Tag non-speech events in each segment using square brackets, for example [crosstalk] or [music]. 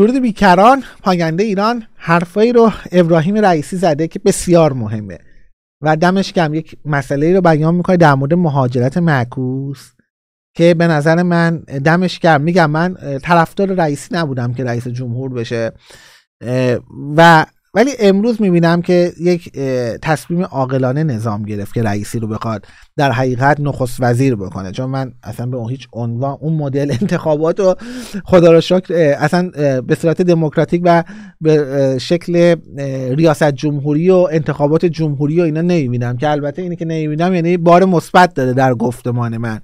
درود بیکران پاینده ایران حرفایی رو ابراهیم رئیسی زده که بسیار مهمه و دمش کم یک مسئله رو بیان میکنه در مورد مهاجرت معکوس که به نظر من دمش کم میگم من طرفدار رئیسی نبودم که رئیس جمهور بشه و ولی امروز میبینم که یک تصمیم عاقلانه نظام گرفت که رئیسی رو بخواد در حقیقت نخست وزیر بکنه چون من اصلا به اون هیچ عنوان اون مدل [laughs] انتخابات و خدا را شکر اصلا به صورت دموکراتیک و به شکل ریاست جمهوری و انتخابات جمهوری و اینا نمیبینم که البته اینی که نمیبینم یعنی بار مثبت داره در گفتمان من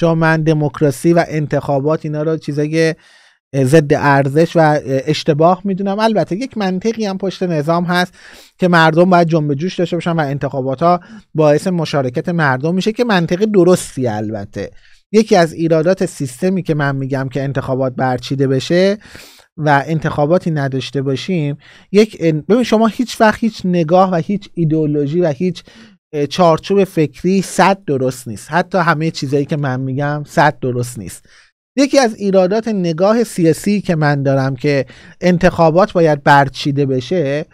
چون من دموکراسی و انتخابات اینا رو چیزای ضد ارزش و اشتباه میدونم البته یک منطقی هم پشت نظام هست که مردم باید جنب جوش داشته باشن و انتخابات ها باعث مشارکت مردم میشه که منطقی درستی البته یکی از ایرادات سیستمی که من میگم که انتخابات برچیده بشه و انتخاباتی نداشته باشیم یک ببین شما هیچ وقت هیچ نگاه و هیچ ایدئولوژی و هیچ چارچوب فکری صد درست نیست حتی همه چیزایی که من میگم صد درست نیست یکی از ایرادات نگاه سیاسی که من دارم که انتخابات باید برچیده بشه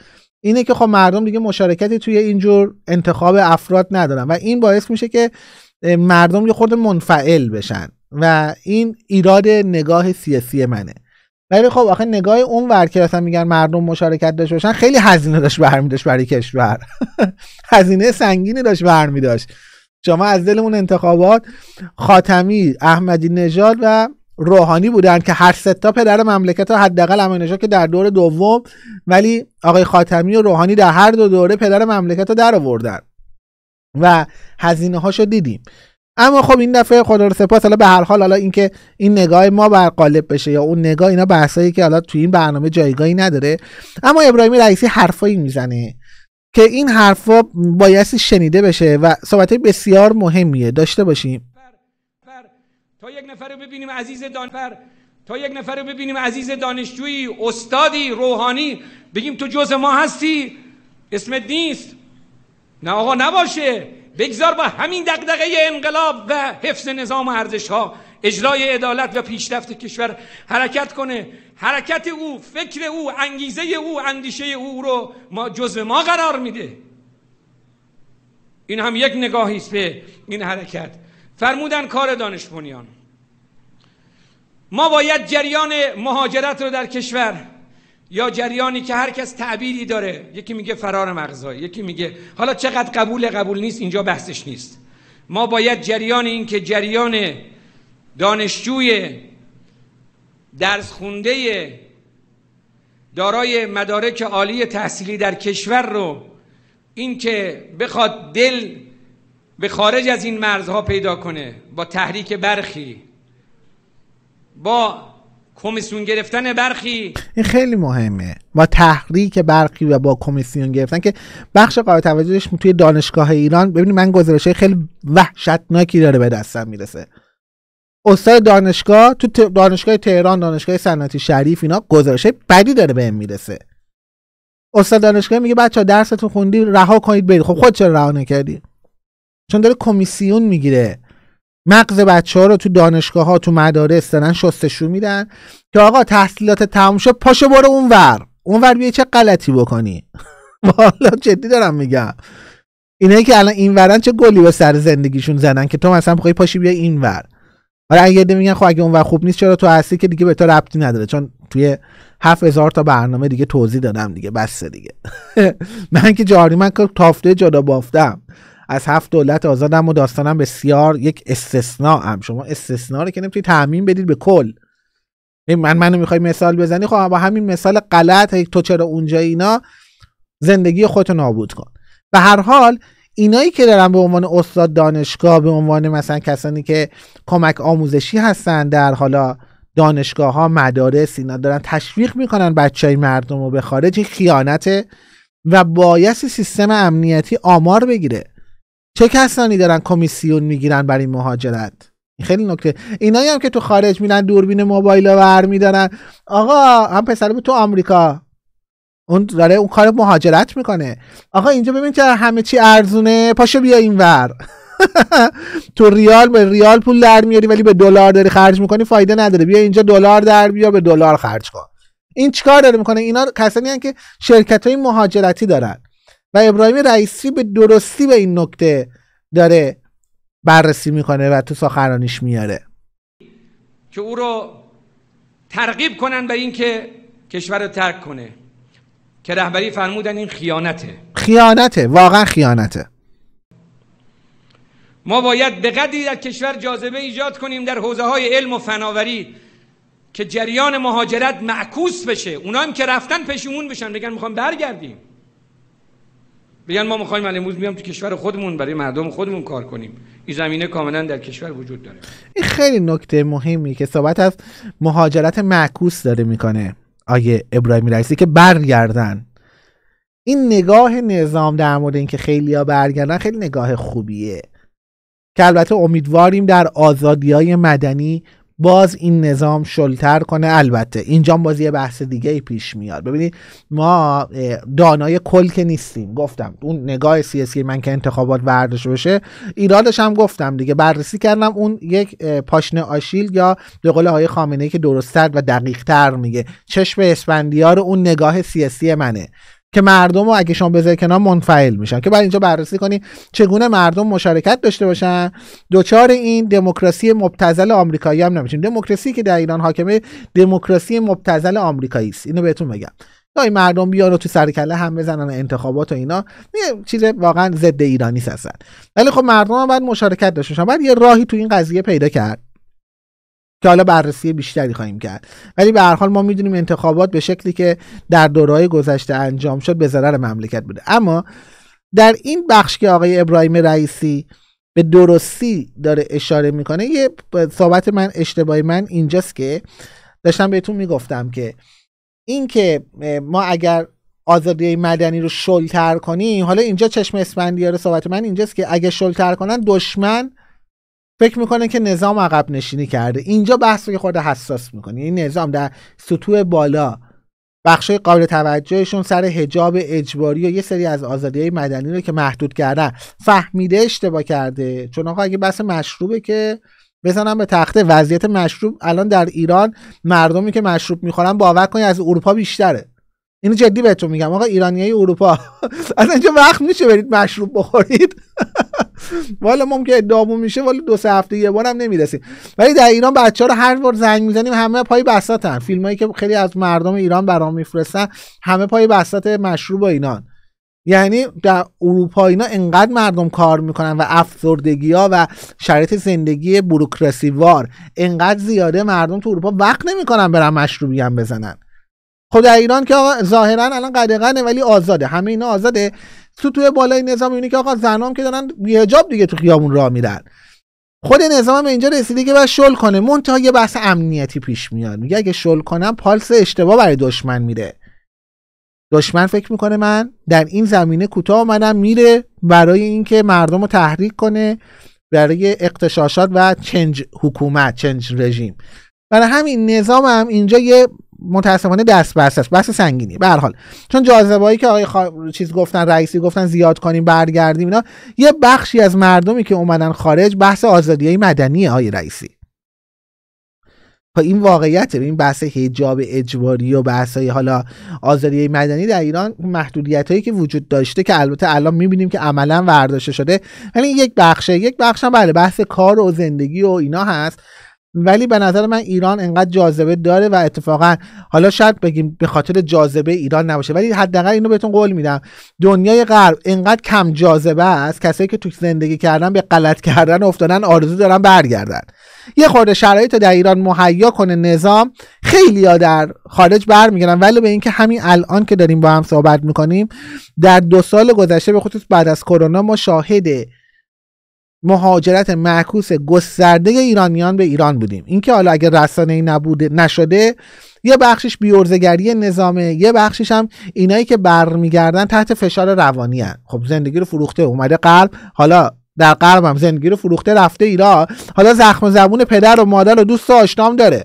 اینه که خب مردم دیگه مشارکتی توی اینجور انتخاب افراد ندارن و این باعث میشه که مردم یه خود منفعل بشن و این ایراد نگاه سیاسی منه ولی خب آخه نگاه اون ور که اصلا میگن مردم مشارکت داشته باشن خیلی هزینه داشت برمیداشت برای کشور [laughs] هزینه سنگینی داشت برمیداشت شما از دلمون انتخابات خاتمی احمدی نژاد و روحانی بودن که هر تا پدر مملکت ها حداقل امینشا که در دور دوم ولی آقای خاتمی و روحانی در هر دو دوره پدر مملکت ها در آوردن و هزینه هاشو دیدیم اما خب این دفعه خدا رو سپاس حالا به هر حال حالا اینکه این نگاه ما بر قالب بشه یا اون نگاه اینا بحثایی که حالا تو این برنامه جایگاهی نداره اما ابراهیم رئیسی حرفایی میزنه که این حرفا بایستی شنیده بشه و صحبت بسیار مهمیه داشته باشیم تا یک نفر رو ببینیم عزیز دانفر تا یک نفر ببینیم عزیز دانشجویی استادی روحانی بگیم تو جز ما هستی اسمت نیست نه آقا نباشه بگذار با همین دقدقه انقلاب و حفظ نظام و ارزش ها اجرای عدالت و پیشرفت کشور حرکت کنه حرکت او فکر او انگیزه او اندیشه او رو ما جزو ما قرار میده این هم یک نگاهی است به این حرکت فرمودن کار دانش ما باید جریان مهاجرت رو در کشور یا جریانی که هر کس تعبیری داره یکی میگه فرار مغزایی یکی میگه حالا چقدر قبول قبول نیست اینجا بحثش نیست ما باید جریان این که جریان دانشجوی درس خونده دارای مدارک عالی تحصیلی در کشور رو اینکه بخواد دل به خارج از این مرزها پیدا کنه با تحریک برخی با کمیسیون گرفتن برخی این خیلی مهمه با تحریک برخی و با کمیسیون گرفتن که بخش قابل توجهش توی دانشگاه ایران ببینید من گزارشه خیلی وحشتناکی داره به دستم میرسه استاد دانشگاه تو دانشگاه تهران دانشگاه صنعتی شریف اینا گزارش بدی داره بهم میرسه استاد دانشگاه میگه بچه درستون خوندی رها کنید برید خب خود چرا رها نکردی چون داره کمیسیون میگیره مغز بچه ها رو تو دانشگاه ها تو مدارس دارن شستشو میدن که آقا تحصیلات تموم شد پاشو برو اونور اونور بیا چه غلطی بکنی [laughs] والا جدی دارم میگم اینایی که الان این چه گلی به سر زندگیشون زنن که تو مثلا بخوای پاشی بیا این حالا آره، اگه میگن خب اگه اون خوب نیست چرا تو هستی که دیگه به تو ربطی نداره چون توی 7000 تا برنامه دیگه توضیح دادم دیگه بس دیگه [laughs] من که جاری من که تافته جدا بافتم از هفت دولت آزادم و داستانم بسیار یک استثناء هم شما استثناء رو که نمیتونی تعمین بدید به کل من منو میخوای مثال بزنی خب با همین مثال غلط تو چرا اونجا اینا زندگی خودتو نابود کن به هر حال اینایی که دارن به عنوان استاد دانشگاه به عنوان مثلا کسانی که کمک آموزشی هستن در حالا دانشگاه ها مدارس اینا دارن تشویق میکنن بچه های مردم رو به خارج این خیانته و بایستی سیستم امنیتی آمار بگیره چه کسانی دارن کمیسیون میگیرن برای مهاجرت خیلی نکته اینایی هم که تو خارج میرن دوربین موبایل وور میدارن آقا هم پسر بود تو آمریکا اون داره اون کار مهاجرت میکنه آقا اینجا ببین که همه چی ارزونه پاشو بیا اینور [laughs] تو ریال به ریال پول در میاری ولی به دلار داری خرج میکنی فایده نداره بیا اینجا دلار در بیا به دلار خرج کن این چیکار داره میکنه اینا کسانی هستن که شرکت های مهاجرتی دارن و ابراهیم رئیسی به درستی به این نکته داره بررسی میکنه و تو سخنرانیش میاره که او رو ترغیب کنن به اینکه کشور رو ترک کنه که رهبری فرمودن این خیانته خیانته واقعا خیانته ما باید به قدری در کشور جاذبه ایجاد کنیم در حوزه های علم و فناوری که جریان مهاجرت معکوس بشه اونا هم که رفتن پشیمون بشن بگن میخوام برگردیم بگن ما میخوایم علموز میام تو کشور خودمون برای مردم خودمون کار کنیم این زمینه کاملا در کشور وجود داره این خیلی نکته مهمی که صحبت از مهاجرت معکوس داره میکنه آیه ابراهیمی رئیسی که برگردن این نگاه نظام در مورد اینکه خیلیا برگردن خیلی نگاه خوبیه که البته امیدواریم در آزادی های مدنی باز این نظام شلتر کنه البته اینجا باز یه بحث دیگه ای پیش میاد ببینید ما دانای کل که نیستیم گفتم اون نگاه سیاسی من که انتخابات برداشت بشه ایرادش هم گفتم دیگه بررسی کردم اون یک پاشنه آشیل یا به قول آقای ای که درستتر و دقیقتر میگه چشم اسفندیار اون نگاه سیاسی منه که مردم رو اگه شما بذاری کنار منفعل میشن که بعد اینجا بررسی کنی چگونه مردم مشارکت داشته باشن دچار این دموکراسی مبتزل آمریکایی هم نمیشین دموکراسی که در ایران حاکمه دموکراسی مبتزل آمریکایی است اینو بهتون بگم تا مردم بیان و تو سرکله هم بزنن انتخابات و اینا یه چیز واقعا ضد ایرانی هستن ولی خب مردم هم باید مشارکت داشته باشن باید یه راهی تو این قضیه پیدا کرد که حالا بررسی بیشتری خواهیم کرد ولی به هر حال ما میدونیم انتخابات به شکلی که در دورهای گذشته انجام شد به ضرر مملکت بوده اما در این بخش که آقای ابراهیم رئیسی به درستی داره اشاره میکنه یه صحبت من اشتباهی من اینجاست که داشتم بهتون میگفتم که اینکه ما اگر آزادی مدنی رو شلتر کنیم حالا اینجا چشم اسفندیار صحبت من اینجاست که اگه شلتر کنن دشمن فکر میکنه که نظام عقب نشینی کرده اینجا بحث رو خورده حساس میکنه این یعنی نظام در سطوح بالا بخش قابل توجهشون سر حجاب اجباری و یه سری از آزادی مدنی رو که محدود کردن فهمیده اشتباه کرده چون آقا اگه بس مشروبه که بزنم به تخته وضعیت مشروب الان در ایران مردمی که مشروب میخورن باور کنید از اروپا بیشتره اینو جدی بهتون میگم آقا ایرانیای اروپا [laughs] از اینجا وقت میشه برید مشروب بخورید والا ممکن ادعامون میشه ولی دو سه هفته یه بارم نمیرسیم ولی در ایران بچه ها رو هر بار زنگ میزنیم همه پای بساتن هایی که خیلی از مردم ایران برام میفرستن همه پای بسات مشروب با اینان یعنی در اروپا اینا انقدر مردم کار میکنن و افسردگی ها و شرایط زندگی بروکراسی وار انقدر زیاده مردم تو اروپا وقت نمیکنن برن مشروبی هم بزنن خود خب ایران که ظاهرا الان قدقنه ولی آزاده همه اینا آزاده تو توی بالای نظام اینه که آقا زنام که دارن بیهجاب دیگه تو خیابون را میرن خود نظام هم اینجا رسیده که باید شل کنه منتها یه بحث امنیتی پیش میاد میگه اگه شل کنم پالس اشتباه برای دشمن میره دشمن فکر میکنه من در این زمینه کوتاه منم میره برای اینکه مردم رو تحریک کنه برای اقتشاشات و چنج حکومت چنج رژیم برای همین نظام هم اینجا یه متاسفانه دست بس است بس سنگینی به حال چون جاذبه که آقای چیز گفتن رئیسی گفتن زیاد کنیم برگردیم اینا یه بخشی از مردمی که اومدن خارج بحث آزادی مدنی آقای رئیسی و خب این واقعیت این بحث حجاب اجباری و بحث های حالا آزادی مدنی در ایران محدودیت هایی که وجود داشته که البته الان میبینیم که عملا ورداشته شده ولی یک بخش، یک بخش هم بله بحث کار و زندگی و اینا هست ولی به نظر من ایران انقدر جاذبه داره و اتفاقا حالا شاید بگیم به خاطر جاذبه ایران نباشه ولی حداقل اینو بهتون قول میدم دنیای غرب انقدر کم جاذبه است کسایی که تو زندگی کردن به غلط کردن افتادن آرزو دارن برگردن یه خورده شرایط در ایران مهیا کنه نظام خیلی ها در خارج برمیگردن ولی به اینکه همین الان که داریم با هم صحبت میکنیم در دو سال گذشته به خصوص بعد از کرونا ما شاهد مهاجرت معکوس گسترده ایرانیان به ایران بودیم اینکه حالا اگر رسانه ای نبوده نشده یه بخشش بیورزگری نظامه یه بخشش هم اینایی که برمیگردن تحت فشار روانی هن. خب زندگی رو فروخته اومده قلب حالا در قلبم زندگی رو فروخته رفته ایران حالا زخم زبون پدر و مادر و دوست و آشنام داره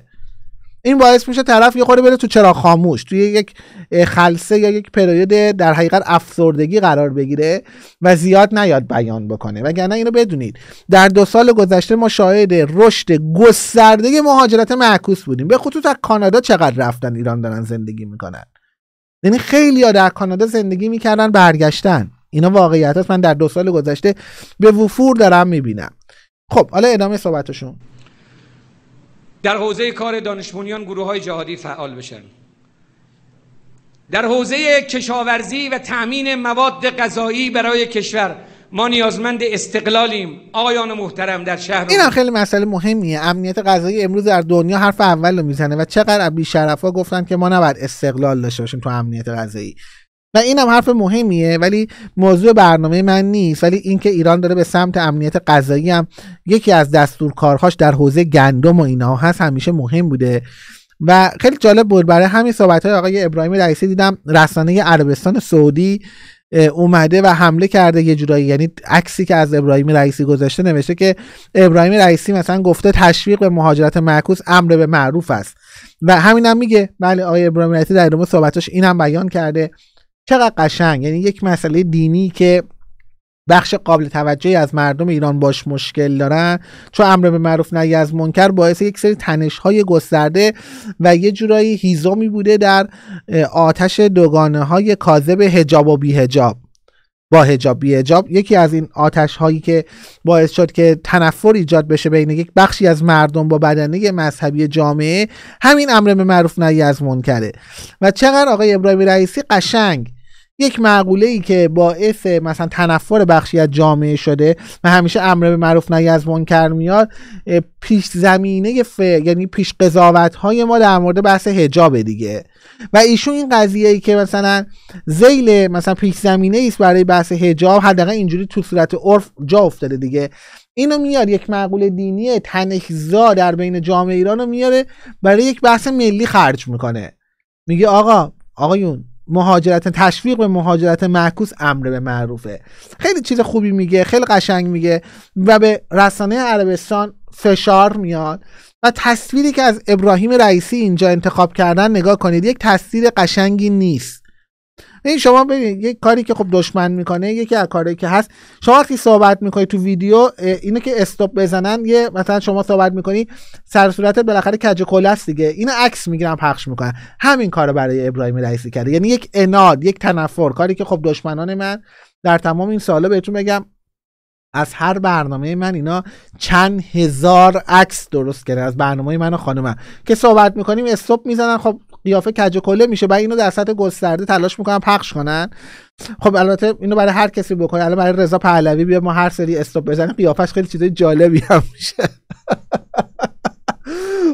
این باعث میشه طرف یه بره تو چرا خاموش توی یک خلسه یا یک پرید در حقیقت افسردگی قرار بگیره و زیاد نیاد بیان بکنه وگرنه اینو بدونید در دو سال گذشته ما شاهد رشد گسترده مهاجرت معکوس بودیم به خطوط از کانادا چقدر رفتن ایران دارن زندگی میکنن یعنی خیلی ها در کانادا زندگی میکردن برگشتن اینا واقعیت هست من در دو سال گذشته به وفور دارم میبینم خب حالا ادامه صحبتشون در حوزه کار دانشبنیان گروه های جهادی فعال بشن در حوزه کشاورزی و تأمین مواد غذایی برای کشور ما نیازمند استقلالیم آقایان محترم در شهر هم خیلی مسئله مهمیه امنیت غذایی امروز در دنیا حرف اول رو میزنه و چقدر ابی شرفا گفتن که ما نباید استقلال داشته باشیم تو امنیت غذایی و این هم حرف مهمیه ولی موضوع برنامه من نیست ولی اینکه ایران داره به سمت امنیت غذایی هم یکی از دستور کارهاش در حوزه گندم و اینها هست همیشه مهم بوده و خیلی جالب بود برای همین صحبت های آقای ابراهیم رئیسی دیدم رسانه عربستان سعودی اومده و حمله کرده یه جورایی یعنی عکسی که از ابراهیم رئیسی گذاشته نوشته که ابراهیم رئیسی مثلا گفته تشویق به مهاجرت معکوس امر به معروف است و همینم میگه بله آقای ابراهیم رئیسی در ادامه اینم بیان کرده چقدر قشنگ یعنی یک مسئله دینی که بخش قابل توجهی از مردم ایران باش مشکل دارن چون امر به معروف نهی از منکر باعث یک سری تنش های گسترده و یه جورایی هیزومی بوده در آتش دوگانه های کاذب هجاب و بی با هجاب بی یکی از این آتش هایی که باعث شد که تنفر ایجاد بشه بین یک بخشی از مردم با بدنه مذهبی جامعه همین امر به معروف نهی از منکره و چقدر آقای ابراهیم رئیسی قشنگ یک معقوله ای که باعث مثلا تنفر بخشی از جامعه شده و همیشه امر به معروف نهی از منکر میاد پیش زمینه ف... یعنی پیش قضاوت های ما در مورد بحث حجاب دیگه و ایشون این قضیه ای که مثلا زیل مثلا پیش زمینه است برای بحث حجاب حداقل اینجوری تو صورت عرف جا افتاده دیگه اینو میاد یک معقول دینی تنشزا در بین جامعه ایران رو میاره برای یک بحث ملی خرج میکنه میگه آقا آقایون مهاجرت تشویق به مهاجرت معکوس امر به معروفه خیلی چیز خوبی میگه خیلی قشنگ میگه و به رسانه عربستان فشار میاد و تصویری که از ابراهیم رئیسی اینجا انتخاب کردن نگاه کنید یک تصویر قشنگی نیست این شما ببین یک کاری که خب دشمن میکنه یکی از کاری که هست شما وقتی صحبت میکنی تو ویدیو اینه که استاپ بزنن یه مثلا شما صحبت میکنی سر صورتت بالاخره کج کلاس دیگه اینو عکس میگیرن پخش میکنن همین کارو برای ابراهیم رئیسی کرده یعنی یک اناد یک تنفر کاری که خب دشمنان من در تمام این سالا بهتون بگم از هر برنامه من اینا چند هزار عکس درست کردن از برنامه من و خانمم که صحبت میکنیم استوب میزنن خب قیافه کج کله میشه و اینو در سطح گسترده تلاش میکنن پخش کنن خب البته اینو برای هر کسی بکنه الان برای رضا پهلوی بیا ما هر سری استاپ بزنیم قیافش خیلی چیزای جالبی هم میشه [laughs]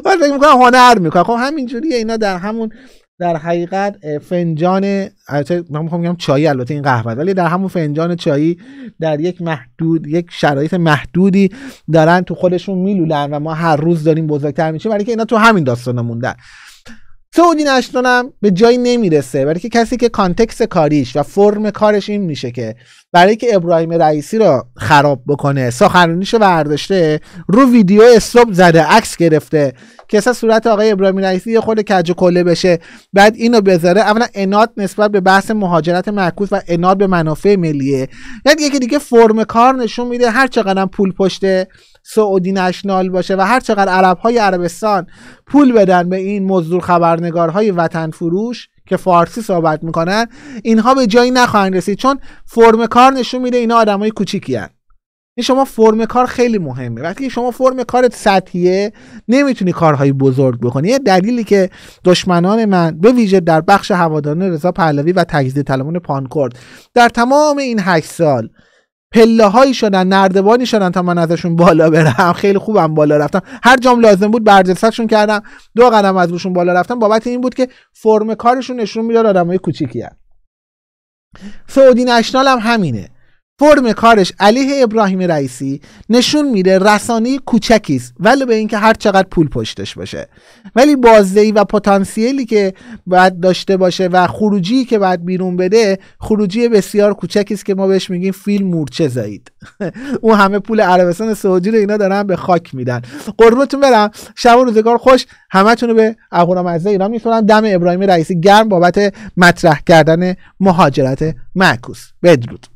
من فکر میکنم هنر میکنه خب همینجوریه اینا در همون در حقیقت فنجان البته من میخوام میگم چای البته این قهوه ولی در همون فنجان چایی در یک محدود یک شرایط محدودی دارن تو خودشون میلولن و ما هر روز داریم بزرگتر میشیم ولی که اینا تو همین داستانمون موندن سعودی هم به جایی نمیرسه برای که کسی که کانتکس کاریش و فرم کارش این میشه که برای که ابراهیم رئیسی رو خراب بکنه سخنرانیش رو برداشته رو ویدیو استوب زده عکس گرفته که اصلا صورت آقای ابراهیم رئیسی یه خود کج کله بشه بعد اینو بذاره اولا اناد نسبت به بحث مهاجرت معکوس و اناد به منافع ملیه یعنی یکی دیگه فرم کار نشون میده هر چقدر پول پشته. سعودی نشنال باشه و هر چقدر عرب های عربستان پول بدن به این مزدور خبرنگارهای وطن فروش که فارسی صحبت میکنن اینها به جایی نخواهند رسید چون فرم کار نشون میده اینا آدمای کوچیکی هن. این شما فرم کار خیلی مهمه وقتی شما فرم کارت سطحیه نمیتونی کارهای بزرگ بکنی یه دلیلی که دشمنان من به ویژه در بخش هواداران رضا پهلوی و تجزیه طلبان پانکورد در تمام این هشت سال پله هایی شدن نردبانی شدن تا من ازشون بالا برم خیلی خوبم بالا رفتم هر جام لازم بود برجستشون کردم دو قدم از روشون بالا رفتم بابت این بود که فرم کارشون نشون میداد آدمای کوچیکیان سعودی نشنال هم همینه فرم کارش علیه ابراهیم رئیسی نشون میده رسانه کوچکی است ولی به اینکه هر چقدر پول پشتش باشه ولی بازدهی و پتانسیلی که باید داشته باشه و خروجی که باید بیرون بده خروجی بسیار کوچکی است که ما بهش میگیم فیلم مورچه زایید [laughs] اون همه پول عربستان سعودی رو اینا دارن به خاک میدن قربونتون برم شب و روزگار خوش همتون رو به اهورامزه ایران میسپارم دم ابراهیم رئیسی گرم بابت مطرح کردن مهاجرت معکوس بدرود